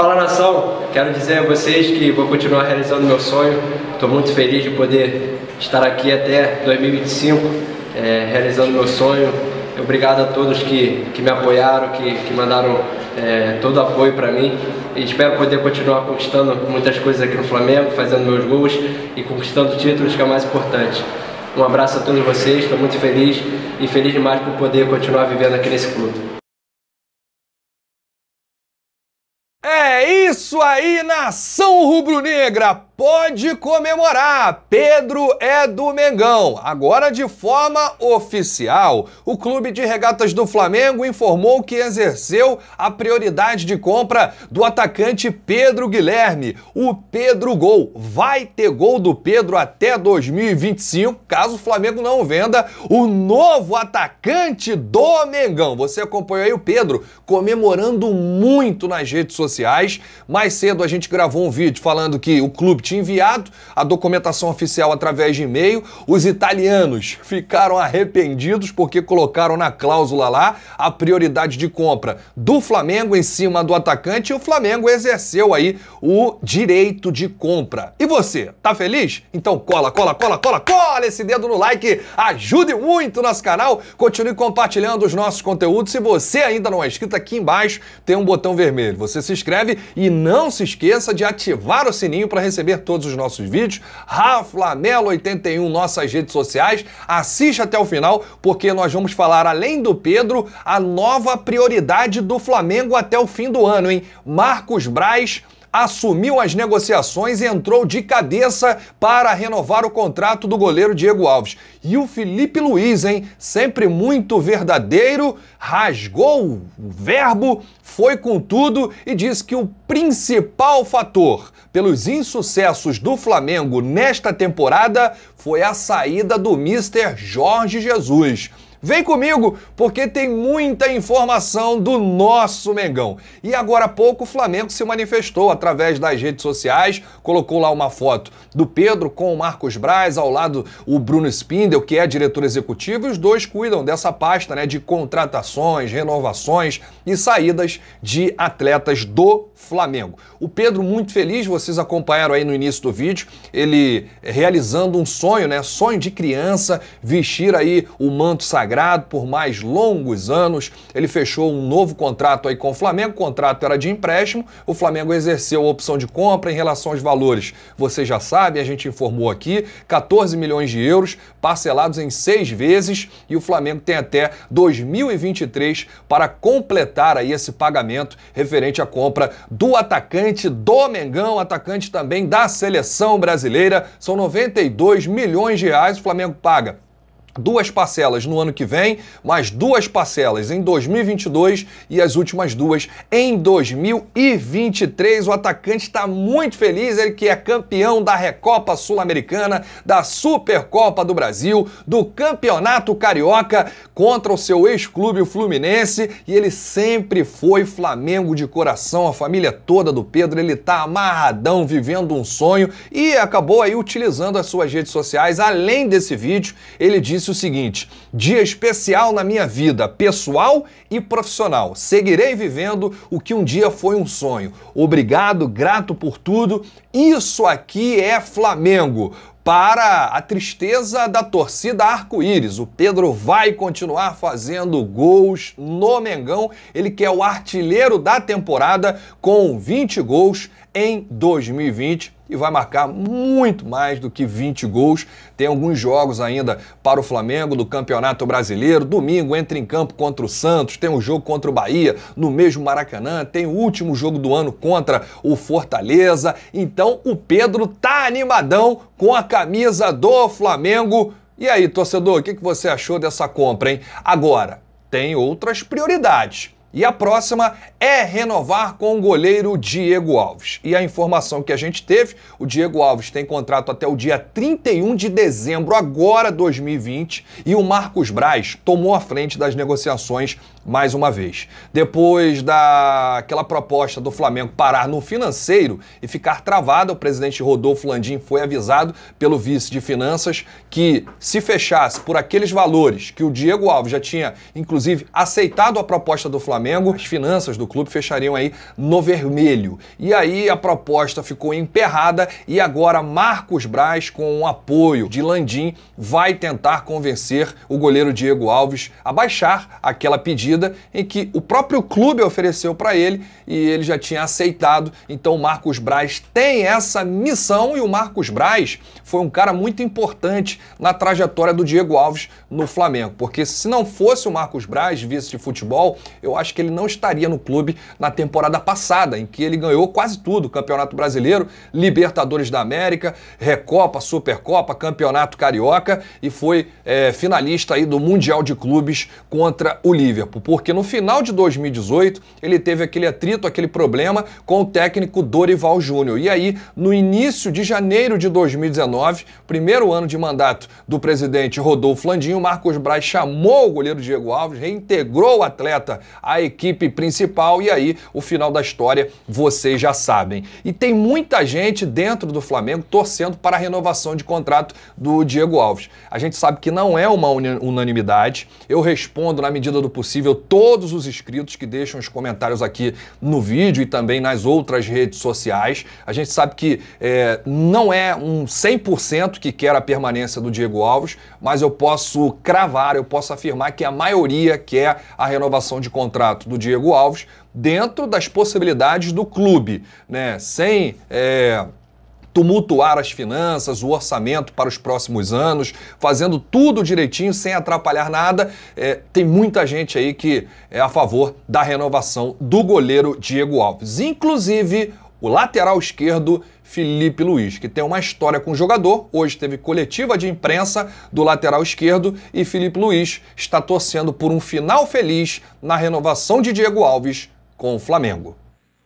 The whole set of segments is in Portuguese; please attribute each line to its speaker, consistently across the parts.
Speaker 1: Fala nação, quero dizer a vocês que vou continuar realizando meu sonho. Estou muito feliz de poder estar aqui até 2025 é, realizando meu sonho. Obrigado a todos que, que me apoiaram, que, que mandaram é, todo o apoio para mim. E espero poder continuar conquistando muitas coisas aqui no Flamengo, fazendo meus gols e conquistando títulos, que é o mais importante. Um abraço a todos vocês, estou muito feliz e feliz demais
Speaker 2: por poder continuar vivendo aqui nesse clube.
Speaker 1: É isso aí, nação rubro-negra! pode comemorar! Pedro é do Mengão. Agora, de forma oficial, o Clube de Regatas do Flamengo informou que exerceu a prioridade de compra do atacante Pedro Guilherme. O Pedro Gol vai ter gol do Pedro até 2025, caso o Flamengo não venda o novo atacante do Mengão. Você acompanhou aí o Pedro comemorando muito nas redes sociais. Mais cedo a gente gravou um vídeo falando que o clube enviado a documentação oficial através de e-mail. Os italianos ficaram arrependidos porque colocaram na cláusula lá a prioridade de compra do Flamengo em cima do atacante e o Flamengo exerceu aí o direito de compra. E você, tá feliz? Então cola, cola, cola, cola, cola esse dedo no like, ajude muito nosso canal, continue compartilhando os nossos conteúdos. Se você ainda não é inscrito, aqui embaixo tem um botão vermelho. Você se inscreve e não se esqueça de ativar o sininho para receber todos os nossos vídeos. Raflamelo81, nossas redes sociais. assiste até o final, porque nós vamos falar, além do Pedro, a nova prioridade do Flamengo até o fim do ano, hein? Marcos Braz assumiu as negociações e entrou de cabeça para renovar o contrato do goleiro Diego Alves. E o Felipe Luiz, hein? Sempre muito verdadeiro, rasgou o verbo, foi com tudo e disse que o principal fator pelos insucessos do Flamengo nesta temporada foi a saída do Mister Jorge Jesus. Vem comigo, porque tem muita informação do nosso Mengão. E agora há pouco o Flamengo se manifestou através das redes sociais, colocou lá uma foto do Pedro com o Marcos Braz, ao lado o Bruno Spindel, que é diretor executivo, e os dois cuidam dessa pasta né, de contratações, renovações e saídas de atletas do Flamengo. O Pedro, muito feliz, vocês acompanharam aí no início do vídeo, ele realizando um sonho, né? Sonho de criança, vestir aí o manto sagrado por mais longos anos. Ele fechou um novo contrato aí com o Flamengo, o contrato era de empréstimo, o Flamengo exerceu a opção de compra em relação aos valores. Você já sabe, a gente informou aqui, 14 milhões de euros parcelados em seis vezes e o Flamengo tem até 2023 para completar aí esse pagamento referente à compra do atacante do Mengão, atacante também da seleção brasileira. São 92 milhões de reais o Flamengo paga duas parcelas no ano que vem, mais duas parcelas em 2022 e as últimas duas em 2023. O atacante está muito feliz, ele que é campeão da Recopa Sul-Americana, da Supercopa do Brasil, do Campeonato Carioca contra o seu ex-clube, o Fluminense, e ele sempre foi Flamengo de coração, a família toda do Pedro, ele tá amarradão, vivendo um sonho e acabou aí utilizando as suas redes sociais. Além desse vídeo, ele disse disse o seguinte: dia especial na minha vida, pessoal e profissional. Seguirei vivendo o que um dia foi um sonho. Obrigado, grato por tudo. Isso aqui é Flamengo para a tristeza da torcida arco-íris. O Pedro vai continuar fazendo gols no Mengão. Ele que é o artilheiro da temporada com 20 gols em 2020 e vai marcar muito mais do que 20 gols. Tem alguns jogos ainda para o Flamengo do Campeonato Brasileiro. Domingo entra em campo contra o Santos, tem um jogo contra o Bahia no mesmo Maracanã, tem o último jogo do ano contra o Fortaleza. Então o Pedro tá animadão com a camisa do Flamengo. E aí, torcedor, o que você achou dessa compra, hein? Agora, tem outras prioridades. E a próxima é renovar com o goleiro Diego Alves. E a informação que a gente teve, o Diego Alves tem contrato até o dia 31 de dezembro agora 2020 e o Marcos Braz tomou a frente das negociações mais uma vez. Depois daquela proposta do Flamengo parar no financeiro e ficar travada, o presidente Rodolfo Landim foi avisado pelo vice de finanças que se fechasse por aqueles valores que o Diego Alves já tinha inclusive aceitado a proposta do Flamengo Flamengo, as finanças do clube fechariam aí no vermelho. E aí a proposta ficou emperrada e agora Marcos Braz, com o apoio de Landim, vai tentar convencer o goleiro Diego Alves a baixar aquela pedida em que o próprio clube ofereceu para ele e ele já tinha aceitado. Então o Marcos Braz tem essa missão e o Marcos Braz foi um cara muito importante na trajetória do Diego Alves no Flamengo, porque se não fosse o Marcos Braz vice de futebol, eu acho acho que ele não estaria no clube na temporada passada, em que ele ganhou quase tudo: Campeonato Brasileiro, Libertadores da América, Recopa, Supercopa, Campeonato Carioca e foi é, finalista aí do Mundial de Clubes contra o Liverpool. Porque no final de 2018 ele teve aquele atrito, aquele problema com o técnico Dorival Júnior. E aí, no início de janeiro de 2019, primeiro ano de mandato do presidente Rodolfo o Marcos Braz chamou o goleiro Diego Alves, reintegrou o atleta à equipe principal e aí o final da história vocês já sabem. E tem muita gente dentro do Flamengo torcendo para a renovação de contrato do Diego Alves. A gente sabe que não é uma unanimidade. Eu respondo na medida do possível todos os inscritos que deixam os comentários aqui no vídeo e também nas outras redes sociais. A gente sabe que é, não é um 100% que quer a permanência do Diego Alves, mas eu posso cravar, eu posso afirmar que a maioria quer a renovação de contrato contrato do Diego Alves dentro das possibilidades do clube, né? Sem. É tumultuar as finanças, o orçamento para os próximos anos, fazendo tudo direitinho, sem atrapalhar nada. É, tem muita gente aí que é a favor da renovação do goleiro Diego Alves. Inclusive o lateral esquerdo Felipe Luiz, que tem uma história com o jogador. Hoje teve coletiva de imprensa do lateral esquerdo e Felipe Luiz está torcendo por um final feliz na renovação de Diego Alves com o Flamengo.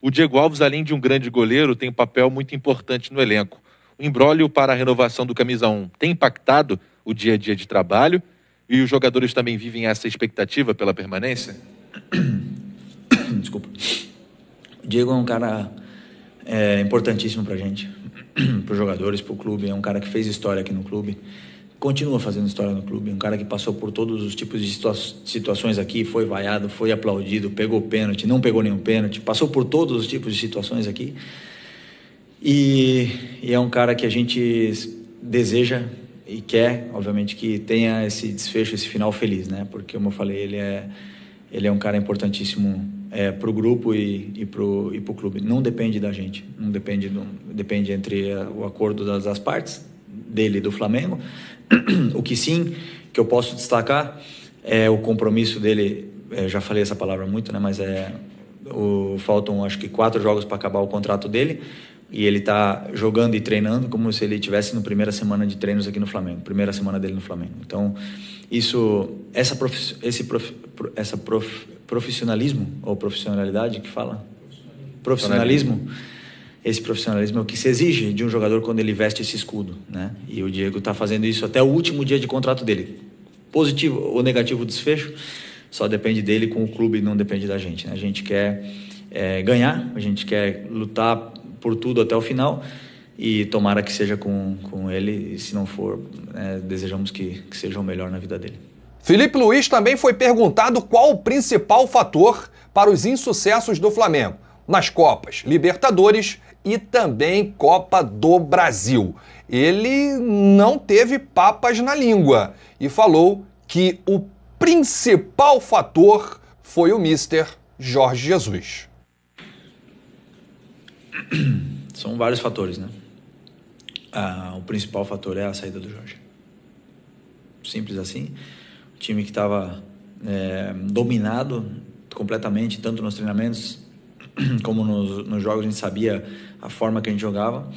Speaker 1: O Diego Alves, além de um grande goleiro, tem um papel muito importante no elenco. O imbróglio para a renovação do Camisa 1 tem impactado o dia a dia de trabalho e os jogadores também vivem essa expectativa pela permanência? Desculpa.
Speaker 2: O Diego é um cara é importantíssimo para a gente, para os jogadores, para o clube. É um cara que fez história aqui no clube, continua fazendo história no clube. É um cara que passou por todos os tipos de situa situações aqui, foi vaiado, foi aplaudido, pegou pênalti, não pegou nenhum pênalti, passou por todos os tipos de situações aqui. E, e, é um cara que a gente deseja e quer, obviamente, que tenha esse desfecho, esse final feliz, né? Porque, como eu falei, ele é, ele é um cara importantíssimo é, para o grupo e, e para o clube. Não depende da gente, não depende, depende entre a, é, o acordo das, das partes, dele e do Flamengo. o que sim, que eu posso destacar, é o compromisso dele, é, já falei essa palavra muito, né, mas é, o, faltam acho que quatro jogos para acabar o contrato dele, e ele está jogando e treinando como se ele tivesse no primeira semana de treinos aqui no Flamengo, primeira semana dele no Flamengo. Então, isso, essa profissão. esse prof, essa prof, profissionalismo ou profissionalidade que fala? Profissionalismo. profissionalismo. Esse profissionalismo é o que se exige de um jogador quando ele veste esse escudo, né? E o Diego está fazendo isso até o último dia de contrato dele. Positivo ou negativo desfecho, só depende dele com o clube, não depende da gente. Né? A gente quer é, ganhar, a gente quer lutar por tudo até o final e tomara que seja com, com ele, e se não
Speaker 1: for, é, desejamos que, que seja o melhor na vida dele. Felipe Luiz também foi perguntado qual o principal fator para os insucessos do Flamengo nas Copas Libertadores e também Copa do Brasil. Ele não teve papas na língua e falou que o principal fator foi o mister Jorge Jesus. São vários fatores, né? Ah, o principal fator é a
Speaker 2: saída do Jorge. Simples assim time que estava é, dominado completamente, tanto nos treinamentos como nos, nos, jogos, a gente sabia a forma que a gente jogava.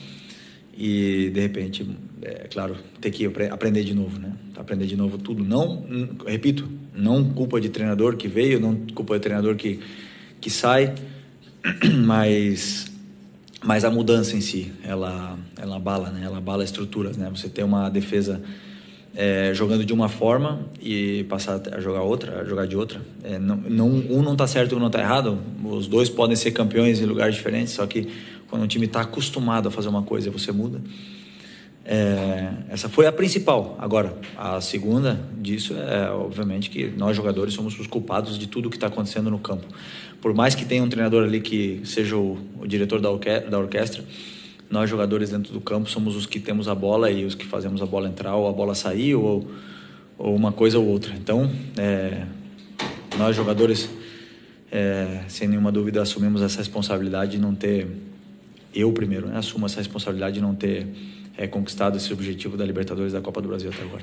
Speaker 2: E de repente, é claro, ter que aprender de novo, né? Aprender de novo tudo. Não, repito, não culpa de treinador que veio, não culpa de treinador que, que sai, mas mas a mudança em si, ela ela abala, né? Ela abala estruturas, né? Você tem uma defesa é, jogando de uma forma e passar a jogar outra, a jogar de outra. É, não, não, um não está certo, e um não está errado. Os dois podem ser campeões em lugares diferentes, só que quando um time está acostumado a fazer uma coisa, você muda. É, essa foi a principal. Agora, a segunda disso é, obviamente, que nós jogadores somos os culpados de tudo que está acontecendo no campo. Por mais que tenha um treinador ali que seja o, o diretor da, orque da orquestra, nós jogadores dentro do campo somos os que temos a bola e os que fazemos a bola entrar ou a bola sair ou, ou uma coisa ou outra. Então, é, nós jogadores, é, sem nenhuma dúvida, assumimos essa responsabilidade de não ter, eu primeiro, né, assumo essa responsabilidade de não ter é, conquistado esse objetivo da Libertadores da Copa do Brasil até agora.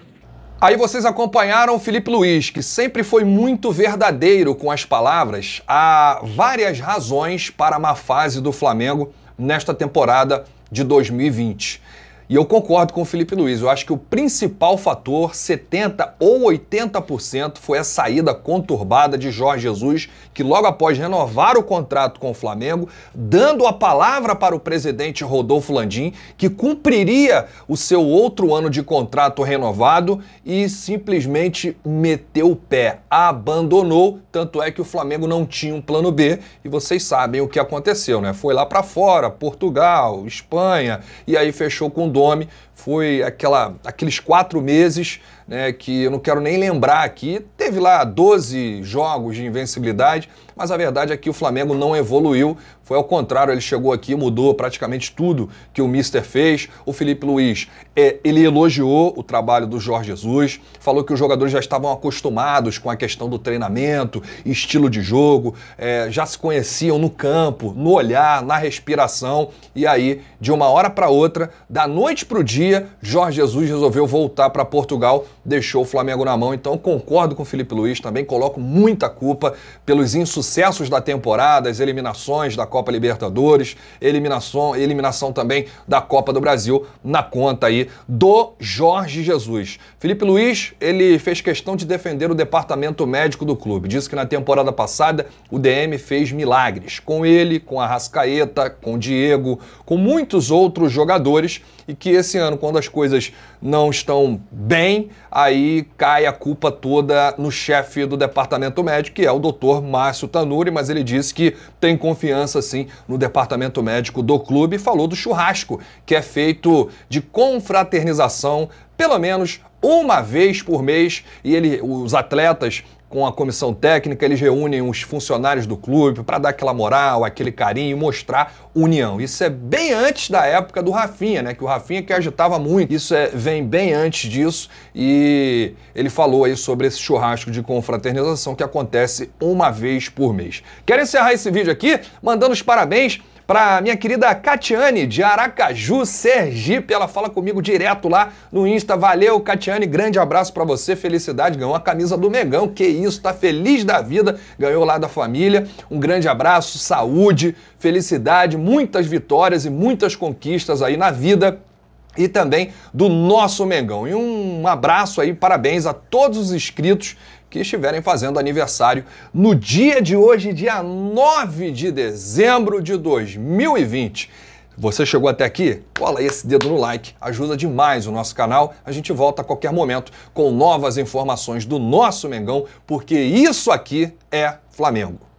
Speaker 1: Aí vocês acompanharam o Felipe Luiz, que sempre foi muito verdadeiro com as palavras. Há várias razões para a má fase do Flamengo nesta temporada de 2020. E eu concordo com o Felipe Luiz, eu acho que o principal fator, 70 ou 80%, foi a saída conturbada de Jorge Jesus, que logo após renovar o contrato com o Flamengo, dando a palavra para o presidente Rodolfo Landim, que cumpriria o seu outro ano de contrato renovado e simplesmente meteu o pé, abandonou, tanto é que o Flamengo não tinha um plano B, e vocês sabem o que aconteceu, né? Foi lá para fora, Portugal, Espanha, e aí fechou com dois foi aquela, aqueles quatro meses né, que eu não quero nem lembrar aqui, teve lá 12 jogos de invencibilidade, mas a verdade é que o Flamengo não evoluiu, foi ao contrário, ele chegou aqui, mudou praticamente tudo que o Mister fez. O Felipe Luiz, é, ele elogiou o trabalho do Jorge Jesus, falou que os jogadores já estavam acostumados com a questão do treinamento, estilo de jogo, é, já se conheciam no campo, no olhar, na respiração, e aí, de uma hora para outra, da noite para o dia, Jorge Jesus resolveu voltar para Portugal deixou o Flamengo na mão. Então concordo com o Felipe Luiz também, coloco muita culpa pelos insucessos da temporada, as eliminações da Copa Libertadores, eliminação, eliminação também da Copa do Brasil na conta aí do Jorge Jesus. Felipe Luiz, ele fez questão de defender o departamento médico do clube. Disse que na temporada passada o DM fez milagres com ele, com a Rascaeta, com o Diego, com muitos outros jogadores e que esse ano, quando as coisas não estão bem, aí cai a culpa toda no chefe do departamento médico, que é o doutor Márcio Tanuri, mas ele disse que tem confiança sim no departamento médico do clube e falou do churrasco, que é feito de confraternização pelo menos uma vez por mês e ele, os atletas com a comissão técnica, eles reúnem os funcionários do clube para dar aquela moral, aquele carinho, mostrar união. Isso é bem antes da época do Rafinha, né? Que o Rafinha que agitava muito. Isso é, vem bem antes disso e ele falou aí sobre esse churrasco de confraternização que acontece uma vez por mês. Quero encerrar esse vídeo aqui mandando os parabéns para minha querida Catiane de Aracaju, Sergipe, ela fala comigo direto lá no Insta. Valeu, Catiane, grande abraço para você, felicidade. Ganhou a camisa do Megão, que isso, tá feliz da vida, ganhou lá da família. Um grande abraço, saúde, felicidade, muitas vitórias e muitas conquistas aí na vida e também do nosso Mengão. E um abraço aí, parabéns a todos os inscritos que estiverem fazendo aniversário no dia de hoje, dia 9 de dezembro de 2020. Você chegou até aqui? Cola esse dedo no like, ajuda demais o nosso canal. A gente volta a qualquer momento com novas informações do nosso Mengão, porque isso aqui é Flamengo.